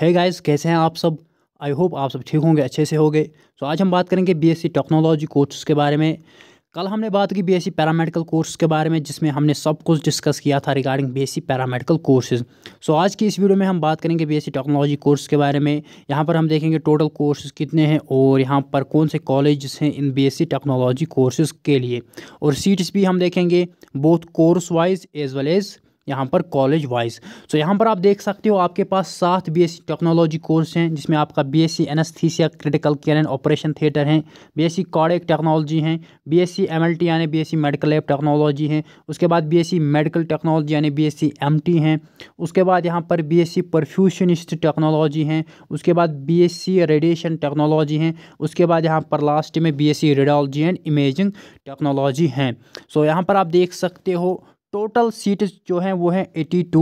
है गाइस कैसे हैं आप सब आई होप आप सब ठीक होंगे अच्छे से होंगे तो so, आज हम बात करेंगे बीएससी टेक्नोलॉजी कोर्स के बारे में कल हमने बात की बीएससी पैरामेडिकल कोर्स के बारे में जिसमें हमने सब कुछ डिस्कस किया था regarding BSc paramedical courses so आज की इस वीडियो में हम बात करेंगे बीएससी टेक्नोलॉजी कोर्स के बारे में यहाँ पर हम देखेंगे टोटल कोर्सेज कितने हैं और यहाँ पर कौन से कॉलेज हैं इन बीएससी टेक्नोलॉजी कोर्सेज के लिए और सीट्स भी हम देखेंगे both course wise as well as यहाँ पर कॉलेज वाइज सो यहाँ पर आप देख सकते हो आपके पास सात बीएससी टेक्नोलॉजी कोर्स हैं जिसमें आपका BSc anaesthesia critical care and operation theatre हैं बीएससी एस टेक्नोलॉजी हैं बीएससी एमएलटी यानी बीएससी मेडिकल लैब टेक्नोलॉजी हैं उसके बाद बीएससी मेडिकल टेक्नोलॉजी यानी बी एमटी हैं उसके बाद यहाँ पर बी परफ्यूशनिस्ट टेक्नोलॉजी हैं उसके बाद बी रेडिएशन टेक्नोलॉजी हैं उसके बाद यहाँ पर लास्ट में B radiology and imaging technology हैं सो यहाँ पर आप देख सकते हो टोटल सीट्स जो हैं वो हैं एटी टू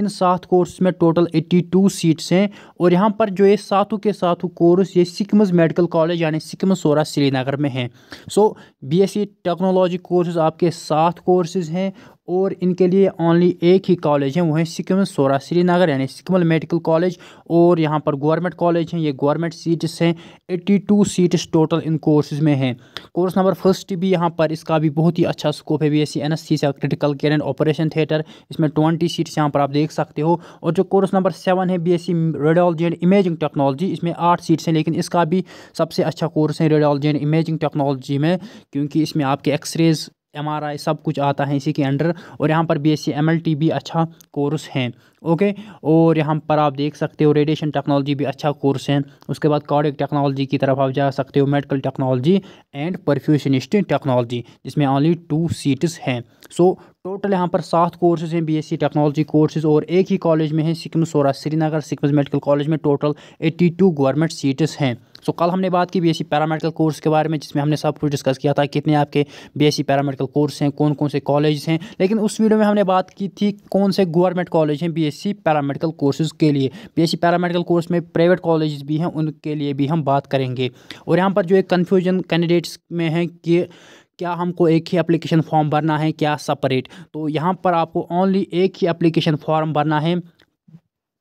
इन सात कोर्स में टोटल एट्टी टू सीट्स हैं और यहाँ पर जो ये सातों के सातों कोर्स ये सिकमज मेडिकल कॉलेज यानी सिकम सोरा श्रीनगर में हैं so B S C technology courses आपके सात कोर्सेज हैं और इनके लिए ओनली एक ही कॉलेज है वो है सिक्किम सोरा श्रीनगर यानी सिकमल मेडिकल कॉलेज और यहाँ पर गवर्नमेंट कॉलेज हैं ये गवर्नमेंट सीट्स हैं 82 two seats total in courses में हैं कोर्स नंबर फर्स्ट भी यहाँ पर इसका भी बहुत ही अच्छा स्कोप है B S C N S C से critical care and operation theatre इसमें ट्वेंटी सीट्स यहाँ पर आप देख सकते हो और जो कोर्स नंबर सेवन है B S C radiology and imaging technology इसमें आठ सीट्स हैं लेकिन इसका भी सबसे अच्छा कोर्स है रेडियोलॉजी एंड इमेजिंग टेक्नोलॉजी में क्योंकि इसमें आपके एक्सरेज एम आर आई सब कुछ आता है इसी के अंडर और यहाँ पर B S C M L T भी अच्छा कोर्स है ओके और यहाँ पर आप देख सकते हो रेडिएशन टेक्नोलॉजी भी अच्छा कोर्स है उसके बाद कार्डिक टेक्नोलॉजी की तरफ आप जा सकते हो medical technology and perfusionist technology जिसमें ऑनली टू सीट्स हैं सो टोटल यहाँ पर सात कोर्सेज हैं बीएससी टेक्नोलॉजी कोर्सेज और एक ही कॉलेज में है सिक्म सोरा श्रीनगर सिक्म मेडिकल कॉलेज में टोटल 82 गवर्नमेंट सीट्स हैं सो कल हमने बात की बीएससी पैरामेडिकल कोर्स के बारे में जिसमें हमने सब कुछ डिस्कस किया था कितने आपके बीएससी पैरामेडिकल कोर्स हैं कौन कौन से कॉलेज हैं लेकिन उस वीडियो में हमने बात की थी कौन से गवर्नमेंट कॉलेज हैं बी पैरामेडिकल कोर्सेज के लिए बी पैरामेडिकल कोर्स में प्राइवेट कॉलेज भी हैं उनके लिए भी हम बात करेंगे और यहाँ पर जो एक कन्फ्यूजन कैंडिडेट्स में है कि क्या हमको एक ही एप्लीकेशन फॉर्म भरना है क्या सेपरेट तो यहाँ पर आपको ओनली एक ही एप्लीकेशन फॉर्म भरना है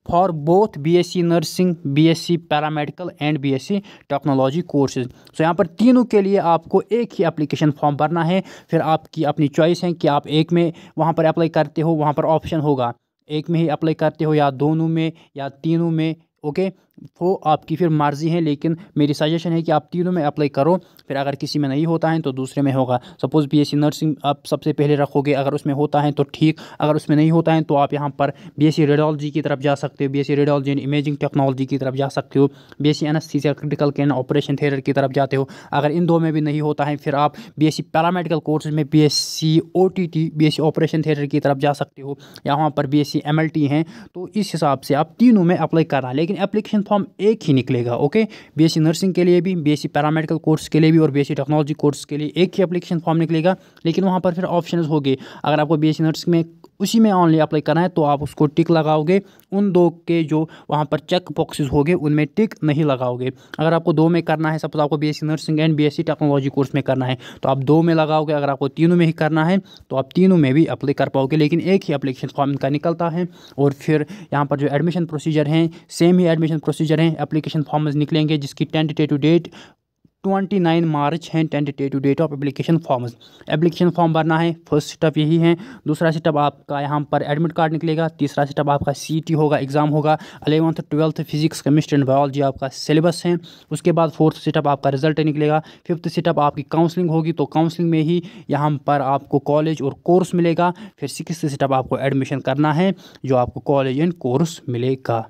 for both BSc nursing BSc paramedical and BSc technology courses so यहाँ पर तीनों के लिए आपको एक ही एप्लीकेशन फॉर्म भरना है फिर आपकी अपनी चॉइस है कि आप एक में वहाँ पर अप्लाई करते हो वहाँ पर ऑप्शन होगा एक में ही अप्लाई करते हो या दोनों में या तीनों में ओके वो आपकी फिर मर्ज़ी है लेकिन मेरी सजेशन है कि आप तीनों में अप्लाई करो फिर अगर किसी में नहीं होता है तो दूसरे में होगा सपोज़ बीएससी नर्सिंग आप सबसे पहले रखोगे अगर उसमें होता है तो ठीक अगर उसमें नहीं होता है तो आप यहाँ पर बीएससी रेडियोलॉजी की तरफ जा सकते हो BSc radiology and imaging technology की तरफ जा सकते हो C anaesthesia critical care operation theatre की तरफ जाते हो अगर इन दो में भी नहीं होता है फिर आप बी सी पैरामेडिकल कोर्सेज में B S C operation theatre की तरफ जा सकते हो या वहाँ पर बीएससी एमएलटी हैं तो इस हिसाब से आप तीनों में अप्लाई करना लेकिन एप्लीकेशन फॉर्म एक ही निकलेगा ओके बीएससी नर्सिंग के लिए भी बीएससी पैरामेडिकल कोर्स के लिए भी और बीएससी टेक्नोलॉजी कोर्स के लिए एक ही एप्लीकेशन फॉर्म निकलेगा लेकिन वहाँ पर फिर ऑप्शन होगी अगर आपको बीएससी नर्सिंग में उसी में ऑनली अप्लाई करना है तो आप उसको टिक लगाओगे उन दो के जो वहाँ पर चेक बॉक्सेस होंगे उनमें टिक नहीं लगाओगे अगर आपको दो में करना है सपोज आपको BSc nursing and BSc technology course में करना है तो आप दो में लगाओगे अगर आपको तीनों में ही करना है तो आप तीनों में भी अप्लाई कर पाओगे लेकिन एक ही अप्लीकेशन फॉर्म इनका निकलता है और फिर यहाँ पर जो एडमिशन प्रोसीजर हैं सेम ही एडमिशन प्रोसीजर हैं अप्लीकेशन फॉर्म निकलेंगे जिसकी tentative date twenty nine March है tentative date of application forms application form भरना है फर्स्ट स्टेप यही है दूसरा स्टेप आपका यहाँ पर एडमिट कार्ड निकलेगा तीसरा स्टेप आपका सी होगा एग्ज़ाम होगा eleventh twelfth physics chemistry and biology आपका सिलेबस है उसके बाद फोर्थ स्टेप आपका रिजल्ट निकलेगा फिफ्थ स्टेप आपकी काउंसलिंग होगी तो काउंसलिंग में ही यहाँ पर आपको कॉलेज और कोर्स मिलेगा फिर सिक्स स्टेप आपको एडमिशन करना है जो आपको कॉलेज एंड कोर्स मिलेगा